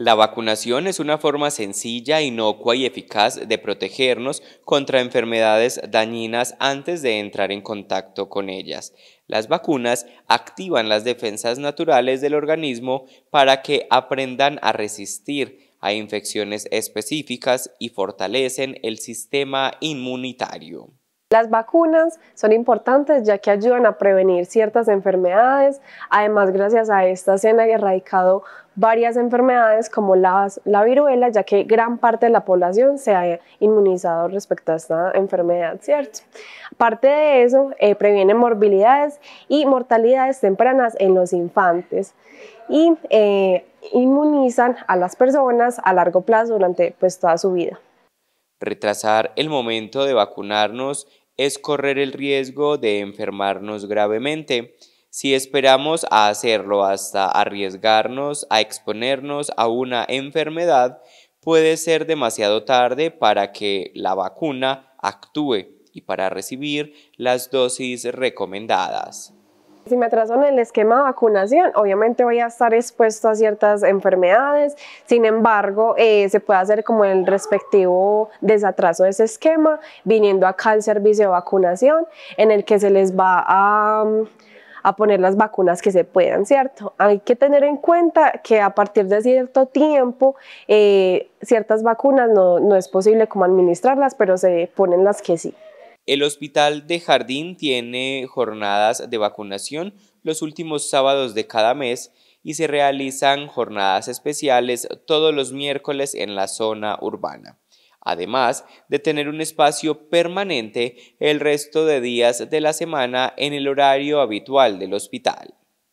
La vacunación es una forma sencilla, inocua y eficaz de protegernos contra enfermedades dañinas antes de entrar en contacto con ellas. Las vacunas activan las defensas naturales del organismo para que aprendan a resistir a infecciones específicas y fortalecen el sistema inmunitario. Las vacunas son importantes ya que ayudan a prevenir ciertas enfermedades, además gracias a estas se han erradicado varias enfermedades como la, viruela, ya que gran parte de la población se ha inmunizado respecto a esta enfermedad, ¿cierto? Aparte de eso, previenen eh, previene morbilidades y mortalidades tempranas en los infantes y eh, inmunizan a las personas a largo plazo durante pues, toda su vida. Retrasar el momento de vacunarnos es correr el riesgo de enfermarnos gravemente si esperamos a hacerlo hasta arriesgarnos a exponernos a una enfermedad, puede ser demasiado tarde para que la vacuna actúe y para recibir las dosis recomendadas. Si me atraso en el esquema de vacunación, obviamente voy a estar expuesto a ciertas enfermedades, sin embargo, eh, se puede hacer como el respectivo desatraso de ese esquema, viniendo acá al servicio de vacunación, en el que se les va a... poner las vacunas que se puedan, ¿cierto? Hay que tener en cuenta que a partir de cierto tiempo, eh, ciertas vacunas no, no es posible como administrarlas, pero se ponen las que sí. El hospital de Jardín tiene jornadas de vacunación los últimos sábados de cada mes y se realizan jornadas especiales todos los miércoles en la zona urbana. Además de tener un espacio permanente el resto de días de la semana en el horario habitual del hospital.